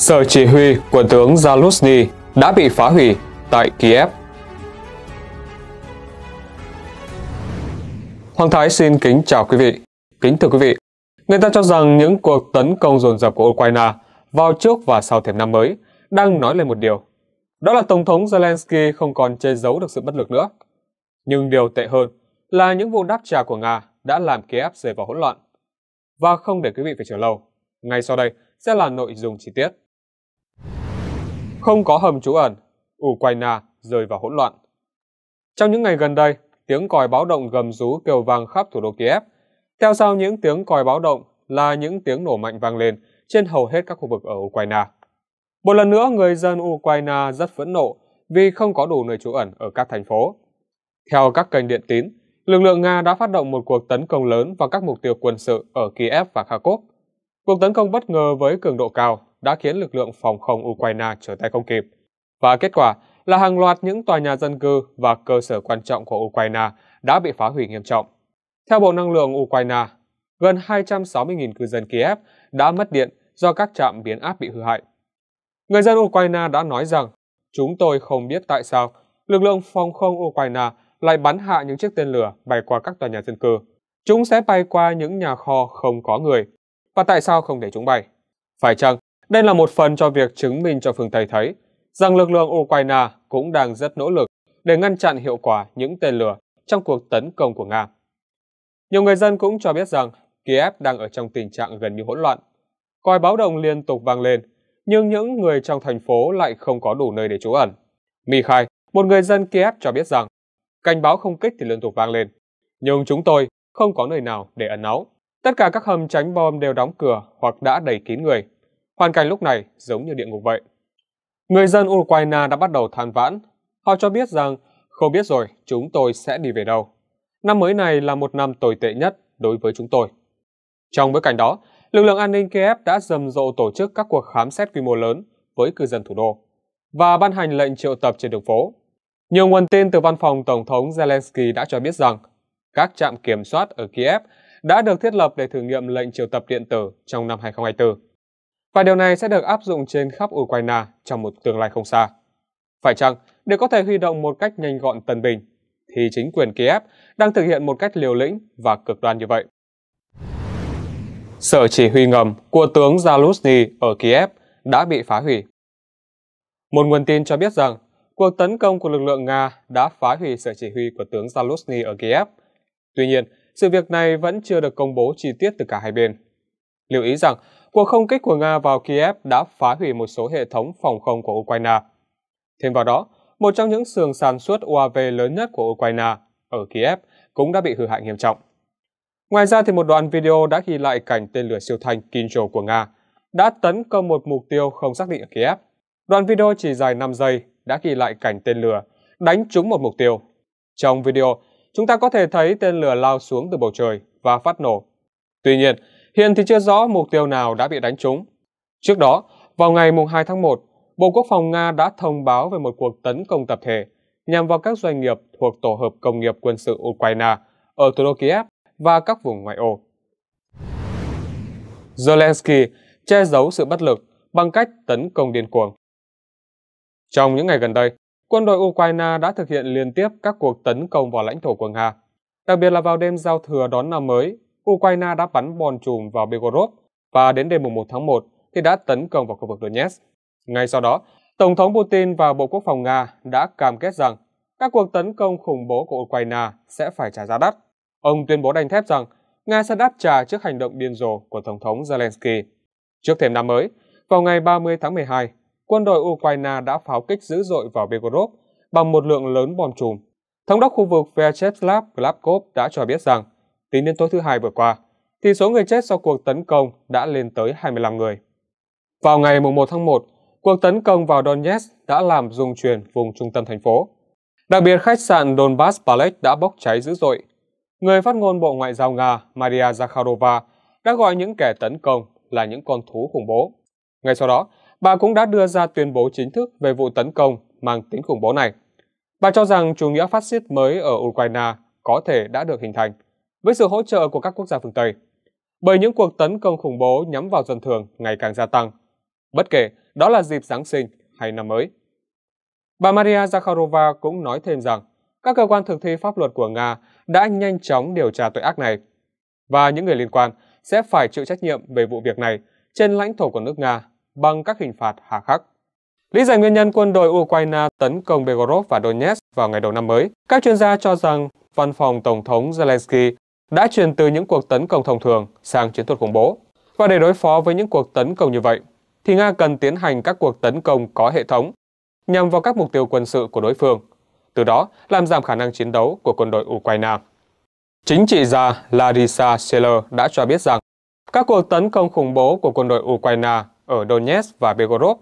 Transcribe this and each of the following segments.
sở chỉ huy của tướng Zaluzny đã bị phá hủy tại Kiev. Hoàng Thái xin kính chào quý vị. Kính thưa quý vị, người ta cho rằng những cuộc tấn công dồn dập của Ukraine vào trước và sau thềm năm mới đang nói lên một điều. Đó là Tổng thống Zelensky không còn che giấu được sự bất lực nữa. Nhưng điều tệ hơn là những vụ đáp trả của Nga đã làm Kiev rơi vào hỗn loạn. Và không để quý vị phải chờ lâu, ngay sau đây sẽ là nội dung chi tiết. Không có hầm trú ẩn, Ukraine rơi vào hỗn loạn. Trong những ngày gần đây, tiếng còi báo động gầm rú kêu vang khắp thủ đô Kiev. Theo sau những tiếng còi báo động là những tiếng nổ mạnh vang lên trên hầu hết các khu vực ở Ukraine. Một lần nữa, người dân Ukraine rất phẫn nộ vì không có đủ nơi trú ẩn ở các thành phố. Theo các kênh điện tín, lực lượng Nga đã phát động một cuộc tấn công lớn vào các mục tiêu quân sự ở Kiev và Kharkov. Cuộc tấn công bất ngờ với cường độ cao đã khiến lực lượng phòng không Ukraine trở tay không kịp. Và kết quả là hàng loạt những tòa nhà dân cư và cơ sở quan trọng của Ukraine đã bị phá hủy nghiêm trọng. Theo Bộ Năng lượng Ukraine, gần 260.000 cư dân Kiev đã mất điện do các trạm biến áp bị hư hại. Người dân Ukraine đã nói rằng, chúng tôi không biết tại sao lực lượng phòng không Ukraine lại bắn hạ những chiếc tên lửa bay qua các tòa nhà dân cư. Chúng sẽ bay qua những nhà kho không có người. Và tại sao không để chúng bay? Phải chăng đây là một phần cho việc chứng minh cho phương Tây thấy rằng lực lượng Ukraine cũng đang rất nỗ lực để ngăn chặn hiệu quả những tên lửa trong cuộc tấn công của Nga. Nhiều người dân cũng cho biết rằng Kiev đang ở trong tình trạng gần như hỗn loạn. Còi báo động liên tục vang lên, nhưng những người trong thành phố lại không có đủ nơi để trú ẩn. Mikhail, một người dân Kiev cho biết rằng cảnh báo không kích thì liên tục vang lên, nhưng chúng tôi không có nơi nào để ẩn náu. Tất cả các hầm tránh bom đều đóng cửa hoặc đã đầy kín người. Hoàn cảnh lúc này giống như địa ngục vậy. Người dân Ukraine đã bắt đầu than vãn. Họ cho biết rằng, không biết rồi chúng tôi sẽ đi về đâu. Năm mới này là một năm tồi tệ nhất đối với chúng tôi. Trong bối cảnh đó, lực lượng an ninh Kiev đã rầm rộ tổ chức các cuộc khám xét quy mô lớn với cư dân thủ đô và ban hành lệnh triệu tập trên đường phố. Nhiều nguồn tin từ văn phòng Tổng thống Zelensky đã cho biết rằng các trạm kiểm soát ở Kiev đã được thiết lập để thử nghiệm lệnh triệu tập điện tử trong năm 2024 và điều này sẽ được áp dụng trên khắp Ukraine trong một tương lai không xa. Phải chăng để có thể huy động một cách nhanh gọn tân binh, thì chính quyền Kiev đang thực hiện một cách liều lĩnh và cực đoan như vậy. Sở chỉ huy ngầm của tướng Zaluzny ở Kiev đã bị phá hủy. Một nguồn tin cho biết rằng cuộc tấn công của lực lượng Nga đã phá hủy sở chỉ huy của tướng Zaluzny ở Kiev. Tuy nhiên, sự việc này vẫn chưa được công bố chi tiết từ cả hai bên. Lưu ý rằng cuộc không kích của Nga vào Kiev đã phá hủy một số hệ thống phòng không của Ukraine. Thêm vào đó, một trong những sườn sản xuất UAV lớn nhất của Ukraine ở Kiev cũng đã bị hư hại nghiêm trọng. Ngoài ra, thì một đoạn video đã ghi lại cảnh tên lửa siêu thanh Kinjal của Nga đã tấn công một mục tiêu không xác định ở Kiev. Đoạn video chỉ dài 5 giây đã ghi lại cảnh tên lửa đánh trúng một mục tiêu. Trong video, chúng ta có thể thấy tên lửa lao xuống từ bầu trời và phát nổ. Tuy nhiên, Hiện thì chưa rõ mục tiêu nào đã bị đánh trúng. Trước đó, vào ngày 2 tháng 1, Bộ Quốc phòng Nga đã thông báo về một cuộc tấn công tập thể nhằm vào các doanh nghiệp thuộc Tổ hợp Công nghiệp Quân sự Ukraine ở thủ đô Kiev và các vùng ngoại ô. Zelensky che giấu sự bất lực bằng cách tấn công điên cuồng. Trong những ngày gần đây, quân đội Ukraine đã thực hiện liên tiếp các cuộc tấn công vào lãnh thổ của Nga, đặc biệt là vào đêm giao thừa đón năm mới Ukraine đã bắn bom chùm vào Begorod và đến đêm 1 tháng 1 thì đã tấn công vào khu vực Donetsk. Ngay sau đó, Tổng thống Putin và Bộ Quốc phòng Nga đã cam kết rằng các cuộc tấn công khủng bố của Ukraine sẽ phải trả giá đắt. Ông tuyên bố đanh thép rằng Nga sẽ đáp trả trước hành động điên rồ của Tổng thống Zelensky. Trước thềm năm mới, vào ngày 30 tháng 12, quân đội Ukraine đã pháo kích dữ dội vào Belgorod bằng một lượng lớn bom chùm. Thống đốc khu vực Vyacheslav Glavkov đã cho biết rằng Tính đến tối thứ hai vừa qua, thì số người chết sau cuộc tấn công đã lên tới 25 người. Vào ngày 1 tháng 1, cuộc tấn công vào Donetsk đã làm rung chuyển vùng trung tâm thành phố. Đặc biệt, khách sạn Donbass Palace đã bốc cháy dữ dội. Người phát ngôn Bộ Ngoại giao Nga Maria Zakharova đã gọi những kẻ tấn công là những con thú khủng bố. Ngay sau đó, bà cũng đã đưa ra tuyên bố chính thức về vụ tấn công mang tính khủng bố này. Bà cho rằng chủ nghĩa phát xít mới ở Ukraine có thể đã được hình thành – với sự hỗ trợ của các quốc gia phương Tây, bởi những cuộc tấn công khủng bố nhắm vào dân thường ngày càng gia tăng, bất kể đó là dịp Giáng sinh hay năm mới. Bà Maria Zakharova cũng nói thêm rằng các cơ quan thực thi pháp luật của Nga đã nhanh chóng điều tra tội ác này và những người liên quan sẽ phải chịu trách nhiệm về vụ việc này trên lãnh thổ của nước Nga bằng các hình phạt hà khắc. Lý giải nguyên nhân quân đội Ukraine tấn công Begorod và Donetsk vào ngày đầu năm mới, các chuyên gia cho rằng văn phòng Tổng thống Zelensky đã chuyển từ những cuộc tấn công thông thường sang chiến thuật khủng bố. Và để đối phó với những cuộc tấn công như vậy, thì Nga cần tiến hành các cuộc tấn công có hệ thống nhằm vào các mục tiêu quân sự của đối phương, từ đó làm giảm khả năng chiến đấu của quân đội Ukraine. Chính trị gia Larissa Scheller đã cho biết rằng các cuộc tấn công khủng bố của quân đội Ukraine ở Donetsk và Begorod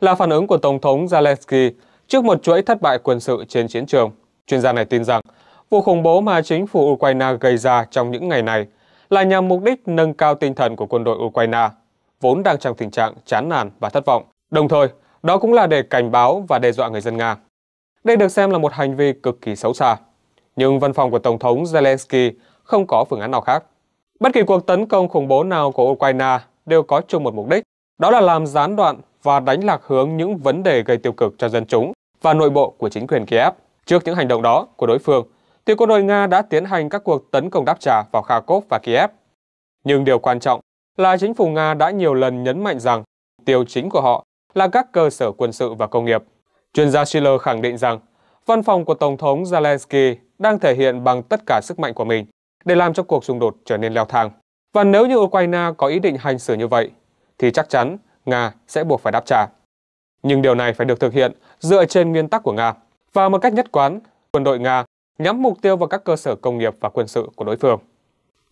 là phản ứng của Tổng thống Zelensky trước một chuỗi thất bại quân sự trên chiến trường. Chuyên gia này tin rằng Vụ khủng bố mà chính phủ Ukraine gây ra trong những ngày này là nhằm mục đích nâng cao tinh thần của quân đội Ukraine, vốn đang trong tình trạng chán nản và thất vọng. Đồng thời, đó cũng là để cảnh báo và đe dọa người dân Nga. Đây được xem là một hành vi cực kỳ xấu xa. Nhưng văn phòng của Tổng thống Zelensky không có phương án nào khác. Bất kỳ cuộc tấn công khủng bố nào của Ukraine đều có chung một mục đích, đó là làm gián đoạn và đánh lạc hướng những vấn đề gây tiêu cực cho dân chúng và nội bộ của chính quyền Kiev. Trước những hành động đó của đối phương, Tuy quân đội Nga đã tiến hành các cuộc tấn công đáp trả vào Kharkov và Kiev. Nhưng điều quan trọng là chính phủ Nga đã nhiều lần nhấn mạnh rằng mục tiêu chính của họ là các cơ sở quân sự và công nghiệp. Chuyên gia Schiller khẳng định rằng văn phòng của Tổng thống Zelensky đang thể hiện bằng tất cả sức mạnh của mình để làm cho cuộc xung đột trở nên leo thang. Và nếu như Ukraine có ý định hành xử như vậy, thì chắc chắn Nga sẽ buộc phải đáp trả. Nhưng điều này phải được thực hiện dựa trên nguyên tắc của Nga. Và một cách nhất quán, quân đội Nga nhắm mục tiêu vào các cơ sở công nghiệp và quân sự của đối phương.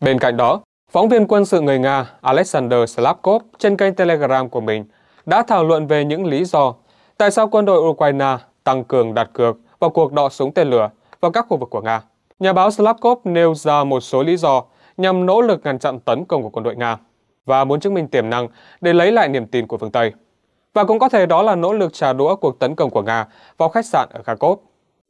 Bên cạnh đó, phóng viên quân sự người Nga Alexander Slavkov trên kênh Telegram của mình đã thảo luận về những lý do tại sao quân đội Ukraine tăng cường đặt cược vào cuộc đọ súng tên lửa vào các khu vực của Nga. Nhà báo Slavkov nêu ra một số lý do nhằm nỗ lực ngăn chặn tấn công của quân đội Nga và muốn chứng minh tiềm năng để lấy lại niềm tin của phương Tây. Và cũng có thể đó là nỗ lực trả đũa cuộc tấn công của Nga vào khách sạn ở Kharkov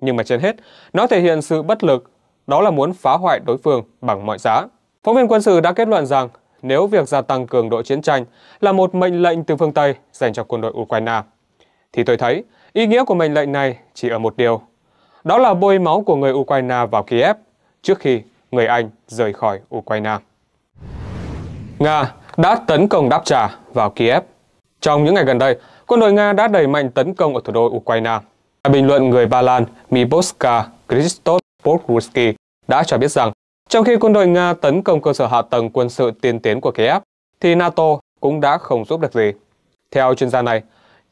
nhưng mà trên hết, nó thể hiện sự bất lực, đó là muốn phá hoại đối phương bằng mọi giá. Phóng viên quân sự đã kết luận rằng, nếu việc gia tăng cường độ chiến tranh là một mệnh lệnh từ phương Tây dành cho quân đội Ukraine, thì tôi thấy ý nghĩa của mệnh lệnh này chỉ ở một điều, đó là bôi máu của người Ukraine vào Kiev trước khi người Anh rời khỏi Ukraine. Nga đã tấn công đáp trả vào Kiev. Trong những ngày gần đây, quân đội Nga đã đẩy mạnh tấn công ở thủ đô Ukraine. Bình luận người Ba Lan Miboska Krzysztof Podgórski đã cho biết rằng trong khi quân đội Nga tấn công cơ sở hạ tầng quân sự tiên tiến của Kiev, thì NATO cũng đã không giúp được gì. Theo chuyên gia này,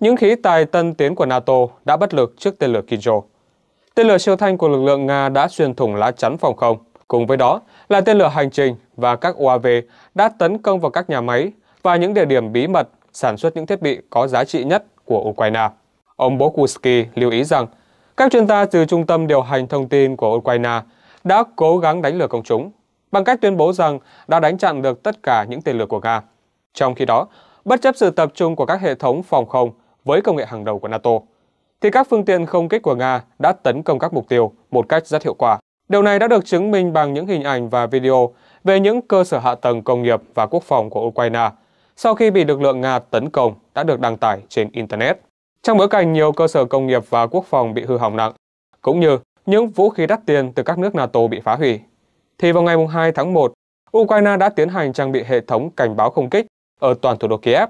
những khí tài tân tiến của NATO đã bất lực trước tên lửa Kinjo. Tên lửa siêu thanh của lực lượng Nga đã xuyên thủng lá chắn phòng không. Cùng với đó là tên lửa hành trình và các UAV đã tấn công vào các nhà máy và những địa điểm bí mật sản xuất những thiết bị có giá trị nhất của Ukraine ông Bokuski lưu ý rằng các chuyên gia từ Trung tâm Điều hành Thông tin của Ukraine đã cố gắng đánh lừa công chúng bằng cách tuyên bố rằng đã đánh chặn được tất cả những tên lửa của Nga. Trong khi đó, bất chấp sự tập trung của các hệ thống phòng không với công nghệ hàng đầu của NATO, thì các phương tiện không kích của Nga đã tấn công các mục tiêu một cách rất hiệu quả. Điều này đã được chứng minh bằng những hình ảnh và video về những cơ sở hạ tầng công nghiệp và quốc phòng của Ukraine sau khi bị lực lượng Nga tấn công đã được đăng tải trên Internet. Trong bối cảnh nhiều cơ sở công nghiệp và quốc phòng bị hư hỏng nặng, cũng như những vũ khí đắt tiền từ các nước NATO bị phá hủy, thì vào ngày 2 tháng 1, Ukraine đã tiến hành trang bị hệ thống cảnh báo không kích ở toàn thủ đô Kiev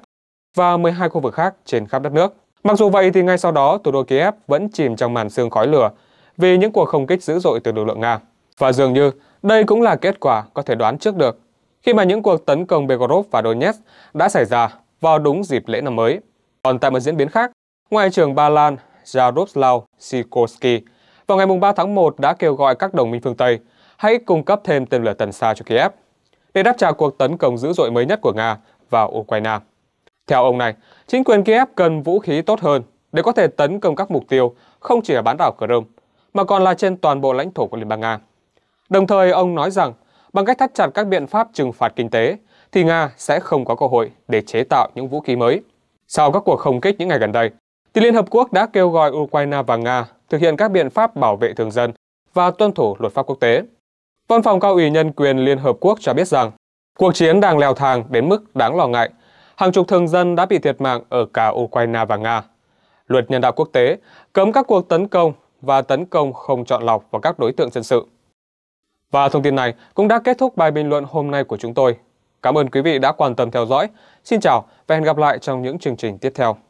và 12 khu vực khác trên khắp đất nước. Mặc dù vậy thì ngay sau đó thủ đô Kiev vẫn chìm trong màn sương khói lửa vì những cuộc không kích dữ dội từ lực lượng Nga. Và dường như đây cũng là kết quả có thể đoán trước được khi mà những cuộc tấn công Begorov và Donetsk đã xảy ra vào đúng dịp lễ năm mới. Còn tại một diễn biến khác, Ngoại trưởng Ba Lan Jaroslaw Sikorski vào ngày 3 tháng 1 đã kêu gọi các đồng minh phương Tây hãy cung cấp thêm tên lửa tầm xa cho Kiev để đáp trả cuộc tấn công dữ dội mới nhất của Nga vào Ukraine. Theo ông này, chính quyền Kiev cần vũ khí tốt hơn để có thể tấn công các mục tiêu không chỉ ở bán đảo Crimea mà còn là trên toàn bộ lãnh thổ của Liên bang Nga. Đồng thời, ông nói rằng bằng cách thắt chặt các biện pháp trừng phạt kinh tế thì Nga sẽ không có cơ hội để chế tạo những vũ khí mới. Sau các cuộc không kích những ngày gần đây, thì Liên Hợp Quốc đã kêu gọi Ukraine và Nga thực hiện các biện pháp bảo vệ thường dân và tuân thủ luật pháp quốc tế. Văn phòng cao ủy nhân quyền Liên Hợp Quốc cho biết rằng cuộc chiến đang leo thang đến mức đáng lo ngại. Hàng chục thường dân đã bị thiệt mạng ở cả Ukraine và Nga. Luật nhân đạo quốc tế cấm các cuộc tấn công và tấn công không chọn lọc vào các đối tượng dân sự. Và thông tin này cũng đã kết thúc bài bình luận hôm nay của chúng tôi. Cảm ơn quý vị đã quan tâm theo dõi. Xin chào và hẹn gặp lại trong những chương trình tiếp theo.